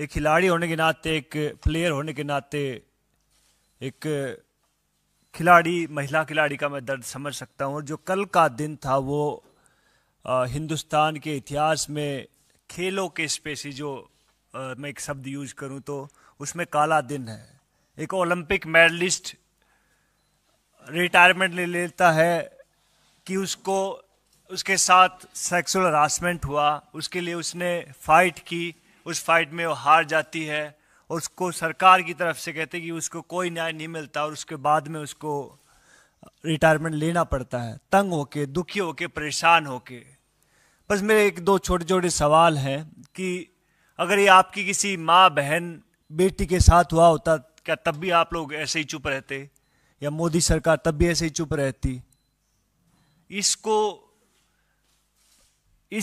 एक खिलाड़ी होने के नाते एक प्लेयर होने के नाते एक खिलाड़ी महिला खिलाड़ी का मैं दर्द समझ सकता हूँ जो कल का दिन था वो हिंदुस्तान के इतिहास में खेलों के स्पेसी जो आ, मैं एक शब्द यूज करूँ तो उसमें काला दिन है एक ओलंपिक मेडलिस्ट रिटायरमेंट ले लेता है कि उसको उसके साथ सेक्सुअल हरासमेंट हुआ उसके लिए उसने फाइट की उस फाइट में वो हार जाती है और उसको सरकार की तरफ से कहते कि उसको कोई न्याय नहीं मिलता और उसके बाद में उसको रिटायरमेंट लेना पड़ता है तंग होके दुखी होके परेशान होके बस मेरे एक दो छोटे छोटे सवाल हैं कि अगर ये आपकी किसी माँ बहन बेटी के साथ हुआ होता क्या तब भी आप लोग ऐसे ही चुप रहते या मोदी सरकार तब भी ऐसे ही चुप रहती इसको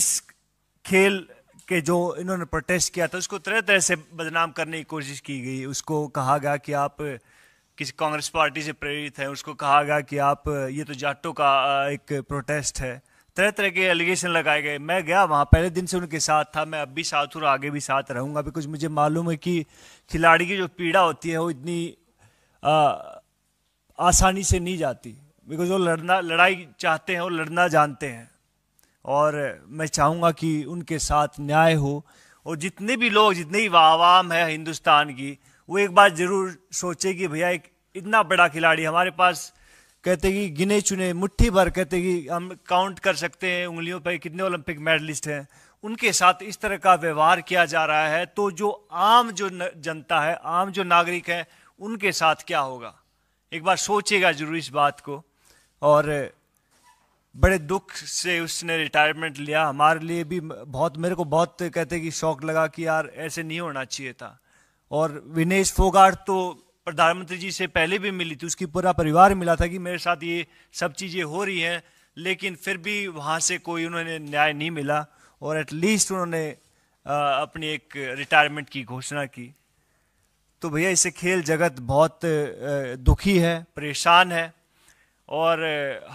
इस खेल के जो इन्होंने प्रोटेस्ट किया था उसको तरह तरह से बदनाम करने की कोशिश की गई उसको कहा गया कि आप किसी कांग्रेस पार्टी से प्रेरित हैं उसको कहा गया कि आप ये तो जाटों का एक प्रोटेस्ट है तरह तरह के एलिगेशन लगाए गए मैं गया वहाँ पहले दिन से उनके साथ था मैं अब भी साथ हूँ आगे भी साथ रहूँगा बिकॉज मुझे मालूम है कि खिलाड़ी की जो पीड़ा होती है वो इतनी आ, आसानी से नहीं जाती बिकॉज वो लड़ना लड़ाई चाहते हैं और लड़ना जानते हैं और मैं चाहूँगा कि उनके साथ न्याय हो और जितने भी लोग जितने भी आवाम है हिंदुस्तान की वो एक बार ज़रूर सोचे कि भैया एक इतना बड़ा खिलाड़ी हमारे पास कहते कि गिने चुने मुट्ठी भर कहते कि हम काउंट कर सकते हैं उंगलियों पर कितने ओलंपिक मेडलिस्ट हैं उनके साथ इस तरह का व्यवहार किया जा रहा है तो जो आम जो जनता है आम जो नागरिक है उनके साथ क्या होगा एक बार सोचेगा जरूर इस बात को और बड़े दुख से उसने रिटायरमेंट लिया हमारे लिए भी बहुत मेरे को बहुत कहते कि शौक लगा कि यार ऐसे नहीं होना चाहिए था और विनेश फोगाट तो प्रधानमंत्री जी से पहले भी मिली थी उसकी पूरा परिवार मिला था कि मेरे साथ ये सब चीज़ें हो रही हैं लेकिन फिर भी वहाँ से कोई उन्होंने न्याय नहीं मिला और एटलीस्ट उन्होंने अपनी एक रिटायरमेंट की घोषणा की तो भैया इससे खेल जगत बहुत दुखी है परेशान है और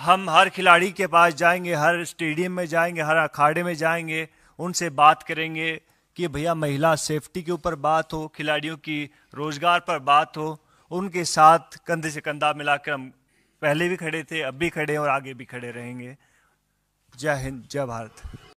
हम हर खिलाड़ी के पास जाएंगे हर स्टेडियम में जाएंगे हर अखाड़े में जाएंगे उनसे बात करेंगे कि भैया महिला सेफ्टी के ऊपर बात हो खिलाड़ियों की रोज़गार पर बात हो उनके साथ कंधे से कंधा मिलाकर हम पहले भी खड़े थे अब भी खड़े हैं और आगे भी खड़े रहेंगे जय हिंद जय भारत